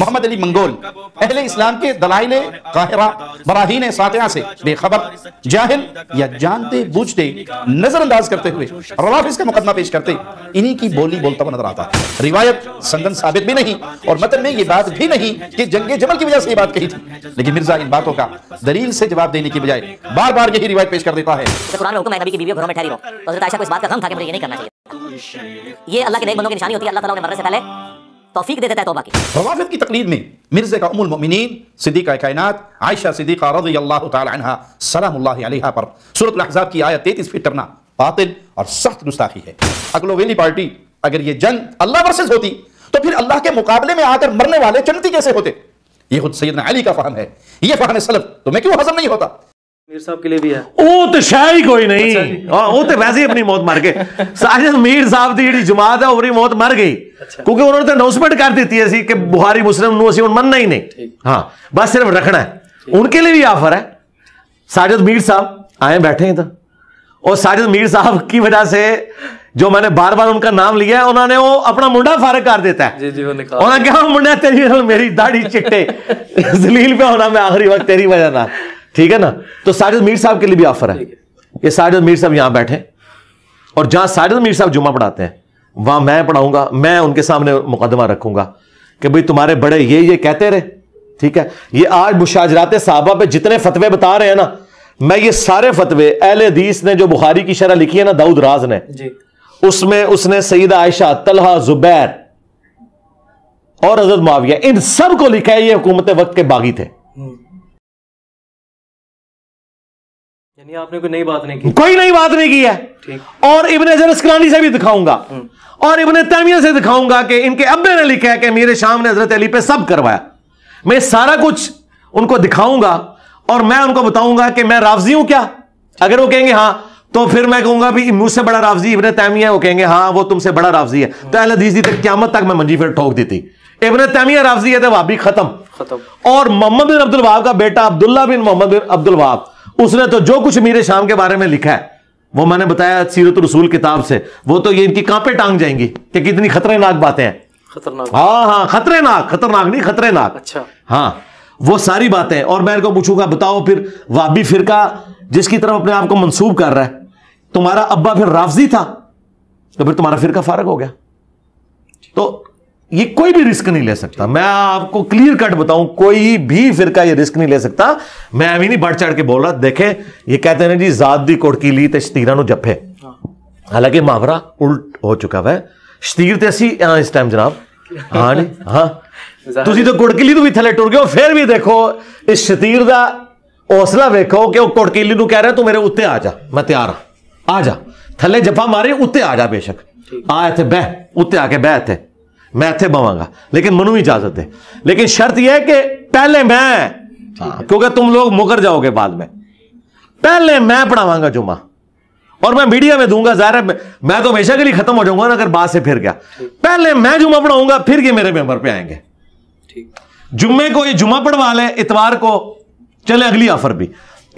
Mohammad Ali Mongol अहले इस्लाम के दलाइल काहरा बराहीन सातिया से बेखबर जाहिल या जानते बूझते नजरअंदाज करते हुए रवाफिज का मुकदमा पेश करते इन्हीं की बोली बोलता हुआ नजर आता रिवायत संगन साबित भी नहीं और मतन में ये बात भी नहीं कि जंगे जमल की वजह से ये बात कही थी लेकिन मिर्जा इन बातों का दलील से जवाब देने की बजाय बार बार यही रिवायत पेश कर देता है तो ये अल्लाह के नए बंदों की निशानी होती है अल्लाह ताला ने मरने से पहले तोफीक दे देता है तोबा की रवाफिद की तकलीद में मिर्जे का उमुल मोमिनीन सिद्दीक़ा कायनात आयशा सिद्दीक़ा रजी अल्लाह तला सलाम पर सूरत अहजाब की आयत तैतीस फिट करना बातिल और सख्त गुस्ताखी है अगलो वेली पार्टी अगर ये जंग अल्लाह वर्सेज होती तो फिर अल्लाह के मुकाबले में आकर मरने वाले चनती कैसे होते ये खुद सैदना अली का फहम है ये फहम है सलफ तो मैं क्यों हजम नहीं होता मीर साहब के लिए भी है ਉਹ ਤੇ ਸ਼ਾਇਰ ਹੀ उनके लिए भी ऑफर है साजिद मीर साहब आए बैठे हैं इधर और साजिद मीर साहब की वजह से जो मैंने बार बार उनका नाम लिया है उन्होंने वो अपना मुंडा फारग कर देता है जी जी वो निकाल उन्होंने कहा मुंडा तेरी मेरी दाढ़ी चिट्टे जलील पे होना मैं आखिरी वक्त तेरी वजह ना ठीक है ना तो साजिद मीर साहब के लिए भी ऑफर है ये साजिद मीर साहब यहां बैठे और जहां साजिद मीर साहब जुमा पढ़ाते हैं वहां मैं पढ़ाऊंगा मैं उनके सामने मुकदमा रखूंगा कि भाई तुम्हारे बड़े ये ये कहते रहे ठीक है ये आज मुशाजरात साहबा पे जितने फतवे बता रहे हैं ना मैं ये सारे फतवे अहल हदीस ने जो बुखारी की शरह लिखी है ना दाऊद राज ने उसमें उसने सईद आयशा तलहा जुबैर और हजरत माविया इन सब को लिखा है ये हुकूमत वक्त के बागी थे हम्म। यानी आपने कोई नई बात नहीं की कोई नई बात नहीं की है और इबन अजर असकरानी से भी दिखाऊंगा हम्म। और इबन तैमिया से दिखाऊंगा कि इनके अब्बे ने लिखा है कि मेरे शाम ने हजरत अली पे सब करवाया मैं सारा कुछ उनको दिखाऊंगा और मैं उनको बताऊंगा कि मैं रावजी हूं क्या अगर वो कहेंगे हाँ तो फिर मैं कहूंगा भी मुझसे बड़ा रावजी इबन तैमिया वो कहेंगे हाँ वो तुमसे बड़ा रावजी है तो अहल हदीसी तक क्यामत तक मैं मंजी फिर ठोक दी थी इबन तैमिया रावजी है तो वाबी खत्म खत्म और मोहम्मद बिन अब्दुल वहाब का बेटा अब्दुल्ला बिन मोहम्मद बिन अब्दुल वहाब उसने तो जो कुछ मीर शाम के बारे में लिखा है वो मैंने बताया सीरत रसूल किताब से वो तो ये इनकी कांपे टांग जाएंगी कि कितनी खतरनाक बातें हैं खतरनाक हाँ हाँ खतरनाक खतरनाक नहीं खतरनाक अच्छा हाँ वो सारी बातें और मैं इनको पूछूंगा बताओ फिर वाबी फिर जिसकी तरफ अपने आप को मनसूब कर रहा है तुम्हारा अब्बा फिर राफजी था तो फिर तुम्हारा फिरका फारग हो गया तो ये कोई भी रिस्क नहीं ले सकता मैं आपको क्लियर कट बताऊं कोई भी फिरका ये रिस्क नहीं ले सकता मैं अभी नहीं बढ़ चढ़ के बोल रहा देखे ये कहते हैं जी जात की कोड़की ली ते शतीरा जफे हाँ। हालांकि मुहावरा उल्ट हो चुका वह शतीर ते असी हाँ इस टाइम जनाब हाँ जी हाँ तुम तो ਕੁੜਕੀਲੀ ਨੂੰ ਵੀ ਥੱਲੇ ਟੁਰ ਗਏ फिर भी देखो इस शतीर का हौसला वेखो ਵੇਖੋ ਕਿ ਉਹ ਕੁੜਕੀਲੀ ਨੂੰ ਕਹਿ ਰਿਹਾ ਤੂੰ ਮੇਰੇ ਉੱਤੇ ਆ ਜਾ ਮੈਂ ਤਿਆਰ ਆ ਆ ਜਾ ਥੱਲੇ ਜੱਫਾ ਮਾਰੇ ਉੱਤੇ ਆ ਜਾ ਬੇਸ਼ੱਕ ਆ ਇੱਥੇ ਬਹਿ ਉੱਤੇ मैं इतने बवांगा लेकिन मनु इजाजत है लेकिन शर्त यह कि पहले मैं हाँ। क्योंकि तुम लोग मुकर जाओगे बाद में पहले मैं पढ़ावांगा जुमा और मैं मीडिया में दूंगा जाहिर है मैं तो हमेशा के लिए खत्म हो जाऊंगा ना अगर बाद से फिर गया पहले मैं जुमा पढ़ाऊंगा फिर ये मेरे मेंबर पे आएंगे जुम्मे को ये जुमा पढ़वा लें इतवार को चले अगली ऑफर भी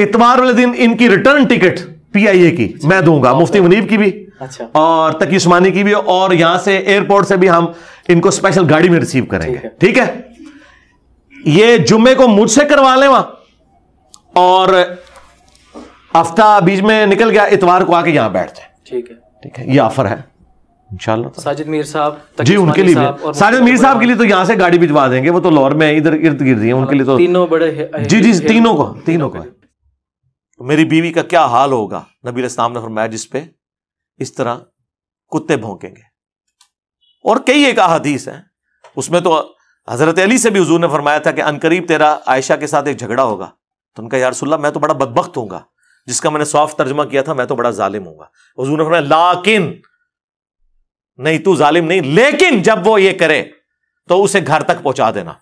इतवार वाले दिन इनकी रिटर्न टिकट पीआईए की मैं दूंगा मुफ्ती मुनीब की भी अच्छा और तकी उस्मानी की भी और यहां से एयरपोर्ट से भी हम इनको स्पेशल गाड़ी में रिसीव करेंगे ठीक है, है? ये जुम्मे को मुझसे करवा ले वहां और हफ्ता बीच में निकल गया इतवार को आके यहां बैठते जाए ठीक है ठीक है ये ऑफर है तो। साजिद मीर साहब जी उनके लिए साजिद मीर साहब के लिए तो यहाँ से गाड़ी भिजवा देंगे वो तो लाहौर में इधर इर्द गिर्द उनके लिए तो तीनों बड़े जी जी तीनों को तीनों को तो मेरी बीवी का क्या हाल होगा नबी इस्लाम ने फरमाया जिस पे इस तरह कुत्ते भोंकेंगे और कई एक अदीस हैं उसमें तो हजरत अली से भी हजूर ने फरमाया था कि अनकरीब तेरा आयशा के साथ एक झगड़ा होगा तो उनका सुल्ला मैं तो बड़ा बदबخت हूँगा जिसका मैंने सॉफ्ट तर्जमा किया था मैं तो बड़ा जालिम हूँगा हजूर ने फरमाया लाकिन नहीं तू जालिम नहीं लेकिन जब वो ये करे तो उसे घर तक पहुंचा देना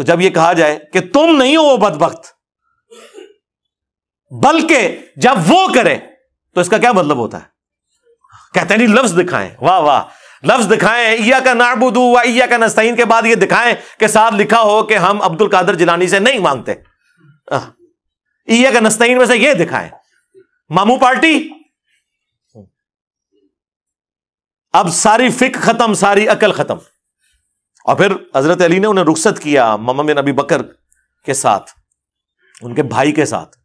तो जब ये कहा जाए कि तुम नहीं हो वो बदबخت बल्कि जब वो करे तो इसका क्या मतलब होता है कहते हैं जी लफ्ज दिखाएं वाह वाह लफ्ज दिखाएं ईया का नाबुदू व या का नस्तीन के बाद ये दिखाएं कि साथ लिखा हो कि हम अब्दुल कादर जिलानी से नहीं मांगते ईया हाँ। का नस्तीन में से ये दिखाएं मामू पार्टी अब सारी फिक खत्म सारी अकल खत्म और फिर हजरत अली ने उन्हें रुख्सत किया ममा नबी बकर के साथ उनके भाई के साथ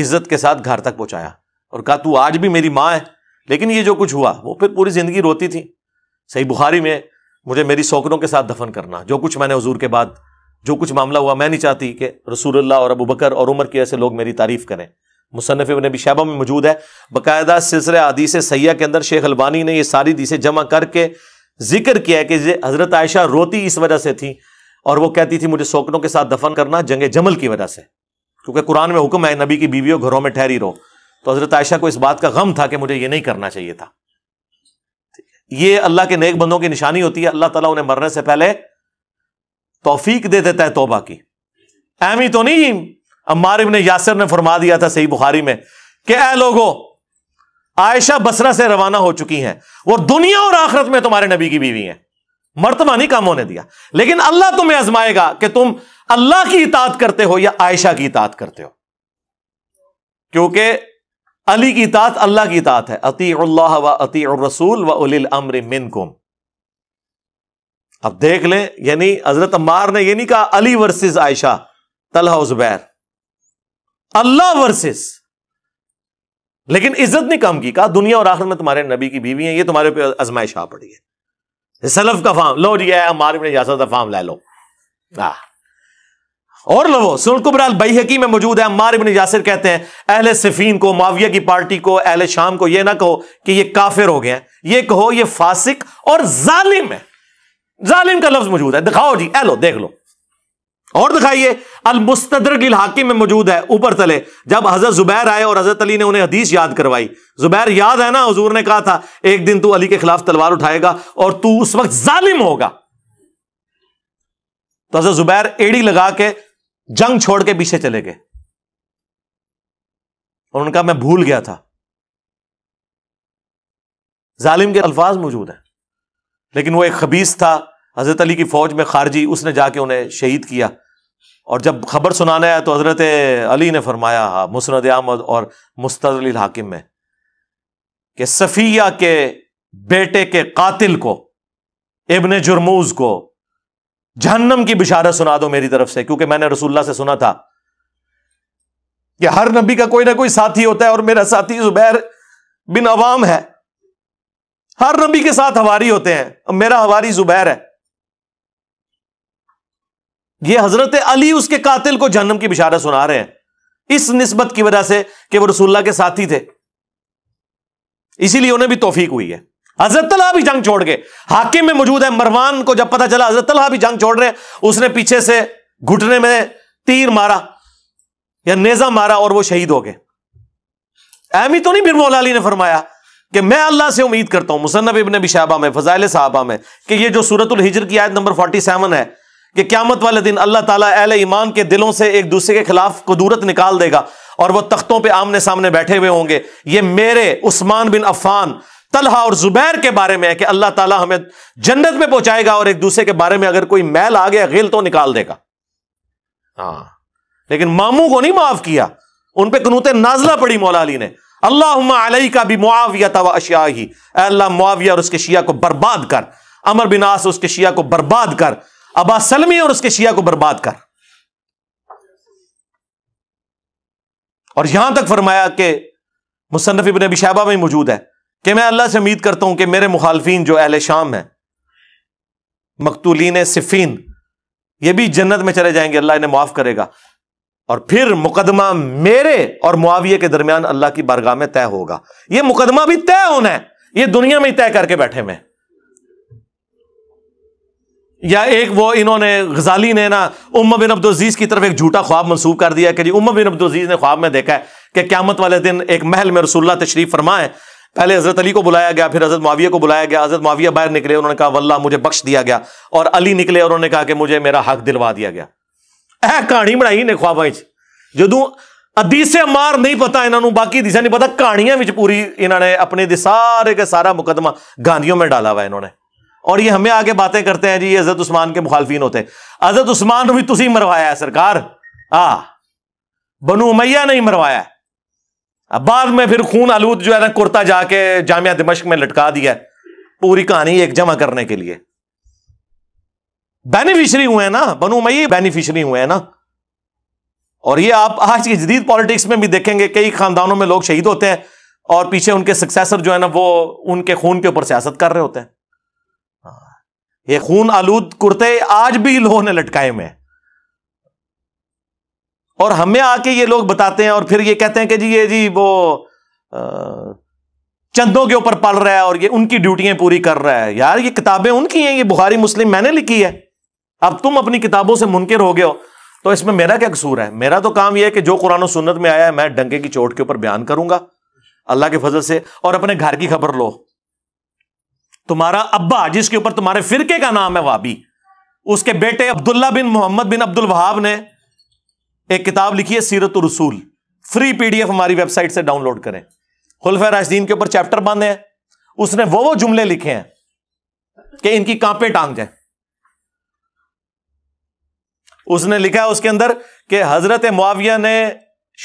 इज्जत के साथ घर तक पहुंचाया और कहा तू आज भी मेरी माँ है लेकिन ये जो कुछ हुआ वो फिर पूरी ज़िंदगी रोती थी सही बुखारी में मुझे मेरी सौकरों के साथ दफन करना जो कुछ मैंने हजूर के बाद जो कुछ मामला हुआ मैं नहीं चाहती कि रसूलुल्लाह और अबू बकर और उमर की ऐसे लोग मेरी तारीफ करें मुसनफ़ ने भी शैबा में मौजूद है बाकायदा सिलसिले आदिश सयाह सैया के अंदर शेख अलबानी ने ये सारी दीसें जमा करके जिक्र किया है कि हज़रत आयशा रोती इस वजह से थी और वो कहती थी मुझे सौकनों के साथ दफन करना जंग जमल की वजह से क्योंकि कुरान में हुक्म है नबी की बीवियों घरों में ठहरी रहो तो हज़रत आयशा को इस बात का गम था कि मुझे यह नहीं करना चाहिए था ये अल्लाह के नेक बंदों की निशानी होती है अल्लाह ताला उन्हें मरने से पहले तोफीक दे देता है तोबा की एम ही तो नहीं अम्मार इबन यासर ने फरमा दिया था सही बुखारी में कि ए लोगो आयशा बसरा से रवाना हो चुकी हैं वो दुनिया और आखिरत में तुम्हारे नबी की बीवी हैं मर्तबा नहीं काम होने दिया लेकिन अल्लाह तुम्हें आजमाएगा कि तुम अल्लाह की इतात करते हो या आयशा की इतात करते हो क्योंकि अली की इतात अल्लाह की इतात है अती अल्लाह व अती रसूल व उलिल अम्र मिनकुम अब देख लें यानी हजरत अम्मार ने यह नहीं कहा अली वर्सेस आयशा तलहा जुबैर अल्लाह वर्सेस लेकिन इज्जत ने कम की कहा दुनिया और आखिर में तुम्हारे नबी की बीवी है यह तुम्हारे पे आजमाइश आ पड़ी है सलफ का फार्म लो जी है अम्मार इबन यासर फार्म ले लो और लवो सुन कुबराल बई में मौजूद है अम्मार इबन यासिर कहते हैं अहले सिफीन को माविया की पार्टी को अहले शाम को यह ना कहो कि ये काफिर हो गए हैं कहो ये फासिक और जालिम है जालिम का लफ्ज मौजूद है दिखाओ जी एलो देख लो और दिखाइए अल मुस्तदर हाकिम में मौजूद है ऊपर तले जब हजरत जुबैर आए और हजरत अली ने उन्हें हदीस याद करवाई जुबैर याद है ना हजूर ने कहा था एक दिन तू अली के खिलाफ तलवार उठाएगा और तू उस वक्त जालिम होगा तो हजरत जुबैर एड़ी लगा के जंग छोड़ के पीछे चले गए और उनका मैं भूल गया था जालिम के अल्फाज मौजूद हैं लेकिन वो एक खबीस था हज़रत अली की फ़ौज में खारजी उसने जाके उन्हें शहीद किया और जब खबर सुनाने आया तो हज़रत अली ने फरमाया हा मुसनद अहमद और मुस्तल हाकिम में कि सफ़िया के बेटे के कातिल को इबन जुरमूज को जहन्नम की बिशारत सुना दो मेरी तरफ से क्योंकि मैंने रसुल्ला से सुना था कि हर नबी का कोई ना कोई साथी होता है और मेरा साथी जुबैर बिन अवाम है हर नबी के साथ हवारी होते हैं अब मेरा हवारी जुबैर है ये हजरत अली उसके कातिल को जहनम की बिशारत सुना रहे हैं इस नस्बत की वजह से कि वह रसुल्ला के साथी थे इसीलिए उन्हें भी तोफीक हुई है हजरत तलहा भी जंग छोड़ गए हाकिम में मौजूद है मरवान को जब पता चला हजरत तलहा भी जंग छोड़ रहे हैं उसने पीछे से घुटने में तीर मारा या नेजा मारा और वो शहीद हो गए अहमी तो नहीं फिर मौला अली ने फरमाया कि मैं अल्लाह से उम्मीद करता हूं मुसन्नब इबन शाहबा में फजाइल साहबा में कि ये जो सूरतुल हिजर की आयत नंबर 47 है कि क्यामत वाले दिन अल्लाह ताला अहल ईमान के दिलों से एक दूसरे के खिलाफ कदूरत निकाल देगा और वह तख्तों पे आमने सामने बैठे हुए होंगे ये मेरे उस्मान बिन अफान तलहा और जुबैर के बारे में है कि अल्लाह ताला हमें जन्नत में पहुंचाएगा और एक दूसरे के बारे में अगर कोई मैल आ गया गिल तो निकाल देगा हाँ लेकिन मामू को नहीं माफ किया उन पर कनूते नाजला पड़ी मौला अली ने अल्लाह अलई का भी मुआविया तवा अशिया ही अल्लाह मुआविया और उसके शिया को बर्बाद कर अमर बिनास उसके शिया को बर्बाद कर अबा सलमी और उसके शिया को बर्बाद कर और यहां तक फरमाया कि मुसनफ इबन अबी शहबा में मौजूद है कि मैं अल्लाह से उम्मीद करता हूं कि मेरे मुखालफी जो अहल शाम है मकतूलिन सिफीन ये भी जन्नत में चले जाएंगे अल्लाह इन्हें माफ करेगा और फिर मुकदमा मेरे और मुआविये के दरमियान अल्लाह की बारगाह में तय होगा यह मुकदमा भी तय होना है यह दुनिया में ही तय करके बैठे हुए या एक वो इन्होंने गजाली ने ना उम्म बिन अब्दुलजीज की तरफ एक झूठा ख्वाब मनसूब कर दिया कि जी उम्म बिन अब्दुलजीज ने ख्वाब में देखा है कि क्यामत वाले दिन एक महल में रसुल्ला तशरीफ फरमाए पहले हजरत अली को बुलाया गया फिर हजरत माविया को बुलाया गया हजरत माविया बाहर निकले उन्होंने कहा वल्ला मुझे बख्श दिया गया और अली निकले उन्होंने कहा कि मुझे मेरा हक दिलवा दिया गया ऐ कहानी बनाई ने ख्वाबा जो अदीसे मार नहीं पता इन्होंने बाकी अदीसा नहीं पता में पूरी इन्होंने अपने सारे का सारा मुकदमा गांधियों में डाला हुआ इन्होंने और ये हमें आगे बातें करते हैं जी ये हजरत उस्मान के मुखालफिन होते हैं हजरत उस्मान भी तुम मरवाया है सरकार आ बनू मैया नहीं मरवाया है अब बाद में फिर खून आलूद जो है ना कुर्ता जाके जामिया दिमश में लटका दिया पूरी कहानी एक जमा करने के लिए बेनिफिशरी हुए हैं ना बनु मई बेनिफिशरी हुए हैं ना और ये आप आज की जदीद पॉलिटिक्स में भी देखेंगे कई खानदानों में लोग शहीद होते हैं और पीछे उनके सक्सेसर जो है ना वो उनके खून के ऊपर सियासत कर रहे होते हैं हाँ, ये खून आलूद कुर्ते आज भी लोगों ने लटकाए में और हमें आके ये लोग बताते हैं और फिर ये कहते हैं कि जी ये जी वो चंदों के ऊपर पल रहा है और ये उनकी ड्यूटियां पूरी कर रहा है यार ये किताबें उनकी हैं ये बुखारी मुस्लिम मैंने लिखी है अब तुम अपनी किताबों से मुनकर हो गए हो तो इसमें मेरा क्या कसूर है मेरा तो काम यह है कि जो कुरान सुन्नत में आया है मैं डंके की चोट के ऊपर बयान करूंगा अल्लाह के फजल से और अपने घर की खबर लो तुम्हारा अब्बा जिसके ऊपर तुम्हारे फिरके का नाम है वाबी उसके बेटे अब्दुल्ला बिन मोहम्मद बिन अब्दुल वहाब ने एक किताब लिखी है सीरत रसूल फ्री पी डी एफ हमारी वेबसाइट से डाउनलोड करें हुल्फ राशदीन के ऊपर चैप्टर बांधे हैं उसने वो वो जुमले लिखे हैं कि इनकी कांपे टांग जाए उसने लिखा है उसके अंदर कि हजरत मुआविया ने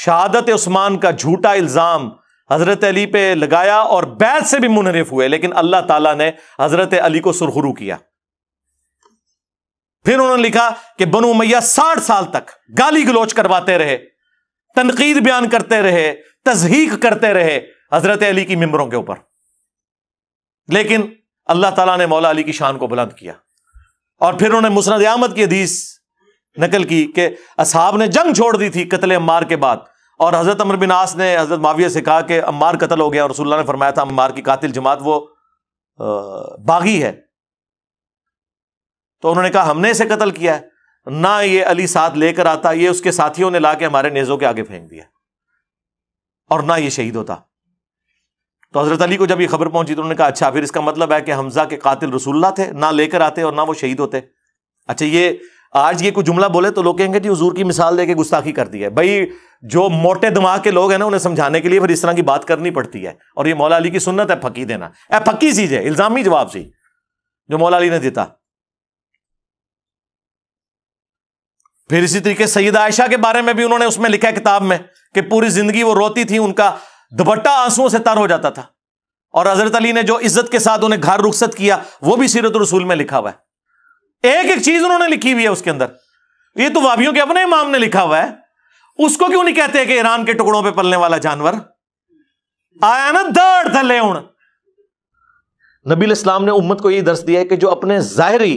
शहादत उस्मान का झूठा इल्जाम हजरत अली पे लगाया और बैत से भी मुनहरफ हुए लेकिन अल्लाह ताला ने हजरत अली को सुरखरू किया फिर उन्होंने लिखा कि बनु मैया साठ साल तक गाली गलोच करवाते रहे तनकीद बयान करते रहे तजहीक करते रहे हजरत अली की मिम्बरों के ऊपर लेकिन अल्लाह तला ने मौला अली की शान को बुलंद किया और फिर उन्होंने मुसरद आमद की हदीस नकल की कि असहाब ने जंग छोड़ दी थी कतल अम्मार के बाद और हज़रत अमर बिन आस ने हज़रत माविया से कहा कि अम्मार कतल हो गया और रसुल्ला ने फरमाया था अम्मार की कातिल जमात वो बागी है तो उन्होंने कहा हमने इसे कत्ल किया है ना ये अली साथ लेकर आता ये उसके साथियों ने लाके हमारे नेजों के आगे फेंक दिया और ना ये शहीद होता तो हजरत अली को जब ये खबर पहुंची तो उन्होंने कहा अच्छा फिर इसका मतलब है कि हमजा के कातिल रसूल्ला थे ना लेकर आते और ना वो शहीद होते अच्छा ये आज ये कुछ जुमला बोले तो लोग कहेंगे जी हजूर की मिसाल देके गुस्ताखी कर दी है भाई जो मोटे दिमाग के लोग हैं ना उन्हें समझाने के लिए फिर इस तरह की बात करनी पड़ती है और ये मौला अली की सुन्नत है फकी देना ए चीज है इल्जामी जवाब सी जो मौला अली ने देता फिर इसी तरीके सैयद आयशा के बारे में भी उन्होंने उसमें लिखा किताब में कि पूरी जिंदगी वो रोती थी उनका दुपट्टा आंसुओं से तर हो जाता था और हजरत अली ने जो इज्जत के साथ उन्हें घर रुखसत किया वो भी सीरत रसूल में लिखा हुआ है एक एक चीज उन्होंने लिखी हुई है उसके अंदर ये तो वाबियों के अपने इमाम ने लिखा हुआ है उसको क्यों नहीं कहते कि ईरान के टुकड़ों पर पलने वाला जानवर आया ना दर्द थले नबी इस्लाम ने उम्मत को यह दर्श दिया है कि जो अपने जाहरी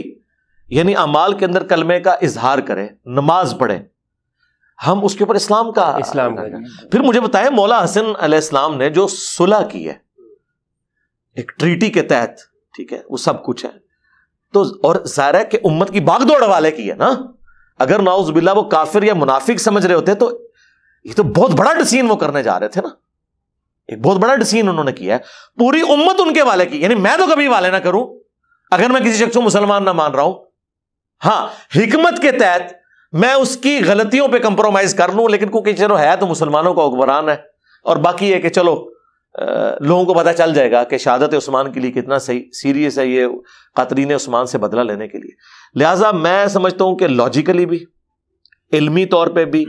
यानी अमाल के अंदर कलमे का इजहार करें नमाज पढ़े हम उसके ऊपर इस्लाम का इस्लाम का फिर मुझे बताएं मौला हसन अलैहिस्सलाम ने जो सुलह की है एक ट्रीटी के तहत ठीक है वो सब कुछ है तो और जारा के उम्मत की बागदौड़ वाले की है ना अगर बिल्ला वो काफिर या मुनाफिक समझ रहे होते तो ये तो बहुत बड़ा डिसीन वो करने जा रहे थे ना एक बहुत बड़ा डिसीन उन्होंने किया है पूरी उम्मत उनके वाले की यानी मैं तो कभी वाले ना करूं अगर मैं किसी शख्स को मुसलमान ना मान रहा हूं हां हिकमत के तहत मैं उसकी गलतियों पे कंप्रोमाइज कर लूं लेकिन क्योंकि चलो है तो मुसलमानों का हुक्मरान है और बाकी है कि चलो लोगों को पता चल जाएगा कि शहादत उस्मान के लिए कितना सही सीरियस है ये कातरीन उस्मान से बदला लेने के लिए लिहाजा मैं समझता हूं कि लॉजिकली भी इल्मी तौर पे भी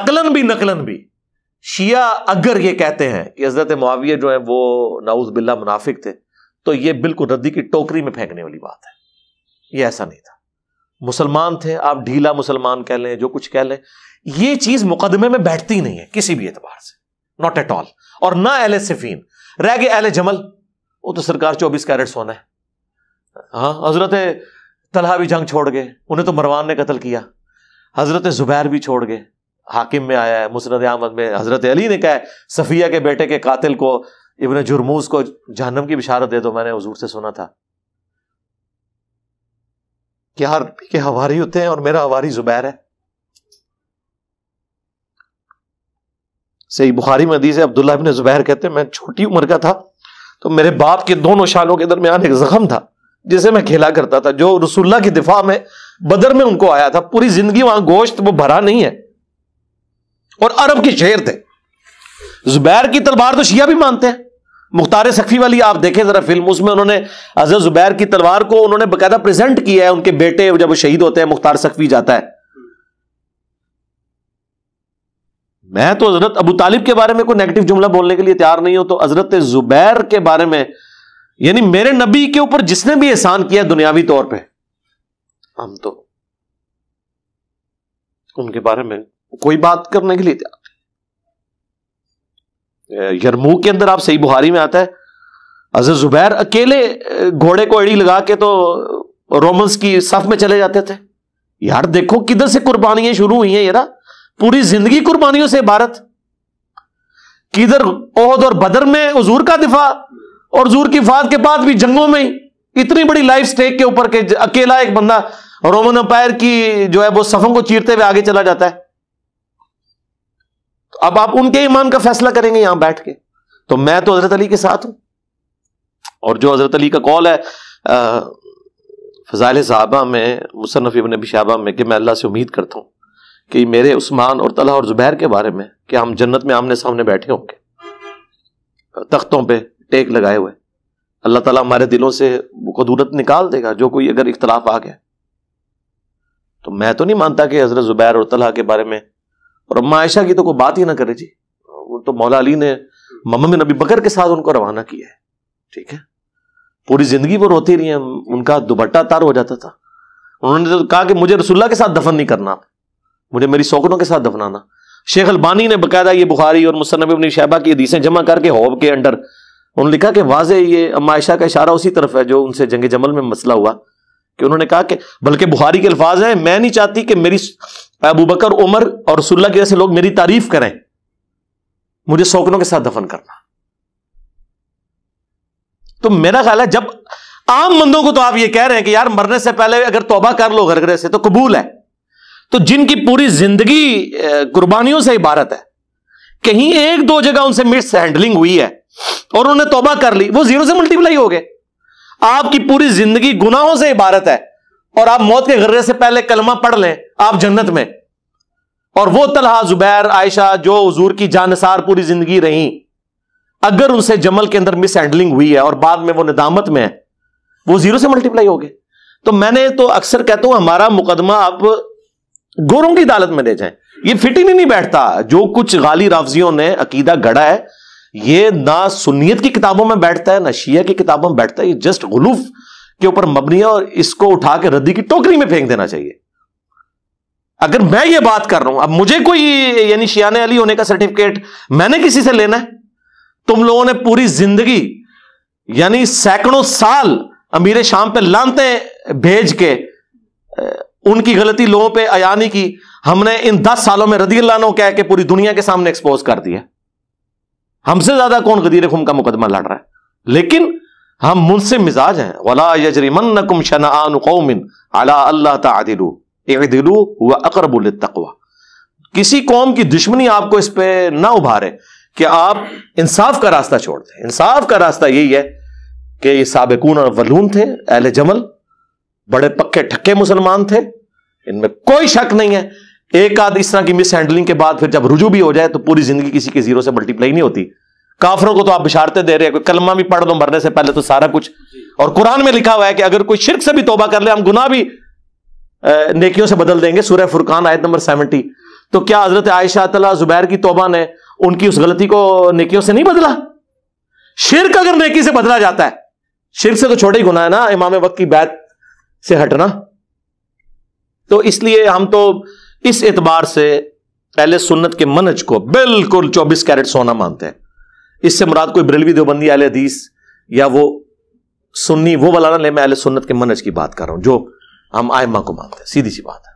अकलन भी नकलन भी शिया अगर ये कहते हैं कि हजरत मुआविया जो है वो नाउज बिल्ला मुनाफिक थे तो ये बिल्कुल रद्दी की टोकरी में फेंकने वाली बात है ये ऐसा नहीं था मुसलमान थे आप ढीला मुसलमान कह लें जो कुछ कह लें ये चीज मुकदमे में बैठती नहीं है किसी भी एतबार से नॉट एट ऑल और ना एल सिफीन रह गए एल जमल वो तो सरकार चौबीस कैरेट सोना है हाँ हजरत तलहा भी जंग छोड़ गए उन्हें तो मरवान ने कतल किया हजरत जुबैर भी छोड़ गए हाकिम में आया है मुसरत अहमद में हजरत अली ने कहा सफिया के बेटे के कातिल को इबन जुरमूज को जहनम की बिशारत दे दो मैंने हजूर से सुना था कि हर के हवारी होते हैं और मेरा हवारी जुबैर है सही बुखारी में हदीस है अब्दुल्ला बिन जुबैर कहते हैं मैं छोटी उम्र का था तो मेरे बाप के दोनों शालों के दरमियान एक जख्म था जिसे मैं खेला करता था जो रसुल्ला की दिफा में बदर में उनको आया था पूरी जिंदगी वहां गोश्त वो भरा नहीं है और अरब के शेर थे जुबैर की तलवार तो शिया भी मानते हैं मुख्तार सख्फी वाली आप देखें ज़रा फिल्म उसमें उन्होंने अजर जुबैर की तलवार को उन्होंने बकायदा प्रेजेंट किया है उनके बेटे जब वो शहीद होते हैं मुख्तार सख्फी जाता है मैं तो हजरत अबू तालिब के बारे में कोई नेगेटिव जुमला बोलने के लिए तैयार नहीं हूं तो हजरत जुबैर के बारे में यानी मेरे नबी के ऊपर जिसने भी एहसान किया दुनियावी तौर पर हम तो उनके बारे में कोई बात करने के लिए तैयार यरमूक के अंदर आप सही बुहारी में आता है अजर जुबैर अकेले घोड़े को एड़ी लगा के तो रोमन्स की सफ में चले जाते थे यार देखो किधर से कुर्बानियां शुरू हुई हैं ये पूरी जिंदगी कुर्बानियों से भारत किधर ओहद और बदर में हजूर का दिफा और जूर की फात के बाद भी जंगों में इतनी बड़ी लाइफ स्टेक के ऊपर के अकेला एक बंदा रोमन अंपायर की जो है वो सफों को चीरते हुए आगे चला जाता है तो अब आप उनके ईमान का फैसला करेंगे यहां बैठ के तो मैं तो हजरत अली के साथ हूं और जो हजरत अली का कॉल है फजाल साहबा में मुसनफ़ इबन बिशाबा में कि मैं अल्लाह से उम्मीद करता हूँ कि मेरे उस्मान और तला और जुबैर के बारे में कि हम जन्नत में आमने सामने बैठे होंगे तख्तों पे टेक लगाए हुए अल्लाह ताला हमारे दिलों से कदूरत निकाल देगा जो कोई अगर इख्तलाफ आ गया तो मैं तो नहीं मानता कि हजरत जुबैर और तला के बारे में और अम्मा आयशा की तो कोई बात ही ना करे जी वो तो मौला अली ने मम्म नबी बकर के साथ उनको रवाना किया है ठीक है पूरी जिंदगी वो रोती रही है उनका दुबट्टा तार हो जाता था उन्होंने तो कहा कि मुझे रसुल्ला के साथ दफन नहीं करना मुझे मेरी सौकड़ों के साथ दफनाना शेख अलबानी ने बकायदा ये बुखारी और मुसनब अपनी शहबा की हदीसें जमा करके होब के अंडर उन्होंने लिखा कि वाजे ये अमायशा का इशारा उसी तरफ है जो उनसे जंग जमल में मसला हुआ कि उन्होंने कहा कि बल्कि बुखारी के अल्फाज हैं मैं नहीं चाहती कि मेरी अबू बकर उमर और रसुल्ला के जैसे लोग मेरी तारीफ करें मुझे शौकनों के साथ दफन करना तो मेरा ख्याल है जब आम बंदों को तो आप ये कह रहे हैं कि यार मरने से पहले अगर तोबा कर लो घर घर से तो कबूल है तो जिनकी पूरी जिंदगी कुर्बानियों से इबारत है कहीं एक दो जगह उनसे मिस हैंडलिंग हुई है और उन्होंने तोबा कर ली वो जीरो से मल्टीप्लाई हो गए आपकी पूरी जिंदगी गुनाहों से इबारत है और आप मौत के गर्रे से पहले कलमा पढ़ लें आप जन्नत में और वो तलहा जुबैर आयशा जो हजूर की जानसार पूरी जिंदगी रही अगर उनसे जमल के अंदर मिस हैंडलिंग हुई है और बाद में वो निदामत में है वो जीरो से मल्टीप्लाई हो गए तो मैंने तो अक्सर कहता हूं हमारा मुकदमा आप गोरों की अदालत में ले जाए ये फिटिंग ही नहीं बैठता जो कुछ गाली राफजियों ने अकीदा गढ़ा है ये ना सुनीत की किताबों में बैठता है ना शिया की किताबों में बैठता है ये जस्ट गुलूफ के ऊपर मबनी है और इसको उठा के रद्दी की टोकरी में फेंक देना चाहिए अगर मैं ये बात कर रहा हूं अब मुझे कोई यानी शियाने अली होने का सर्टिफिकेट मैंने किसी से लेना है तुम लोगों ने पूरी जिंदगी यानी सैकड़ों साल अमीर शाम पे लानते भेज के उनकी गलती लोगों पे अयानी की हमने इन दस सालों में रदी लानो कह के पूरी दुनिया के सामने एक्सपोज कर दिया हमसे ज्यादा कौन गदीर खुम का मुकदमा लड़ रहा है लेकिन हम मुनसिम मिजाज हैं वला यजरिमन अला अल्लाह तदिलू अकरबुल तकवा किसी कौम की दुश्मनी आपको इस पर ना उभारे कि आप इंसाफ का रास्ता छोड़ दें इंसाफ का रास्ता यही है कि ये सबकून और वलून थे अहल जमल बड़े पक्के ठक्के मुसलमान थे इनमें कोई शक नहीं है एक आध इस तरह की मिस हैंडलिंग के बाद फिर जब रुजू भी हो जाए तो पूरी जिंदगी किसी के जीरो से मल्टीप्लाई नहीं होती काफरों को तो आप बिछारते दे रहे हैं कलमा भी पढ़ दो मरने से पहले तो सारा कुछ और कुरान में लिखा हुआ है कि अगर कोई शिरक से भी तोबा कर ले हम गुना भी नेकियों से बदल देंगे सूर्य फुरकान आयत नंबर सेवेंटी तो क्या हजरत आयशा तला जुबैर की तोबा ने उनकी उस गलती को नेकियों से नहीं बदला शिरक अगर नेकी से बदला जाता है शिरक से तो छोटे ही गुना है ना इमाम वक्त की बैत से हटना तो इसलिए हम तो इस एतबार से पहले सुन्नत के मनज को बिल्कुल 24 कैरेट सोना मानते हैं इससे मुराद कोई बरेलवी देवबंदी आल हदीस या वो सुन्नी वो वाला ना ले मैं अल सुन्नत के मनज की बात कर रहा हूं जो हम आयमा को मानते हैं सीधी सी बात है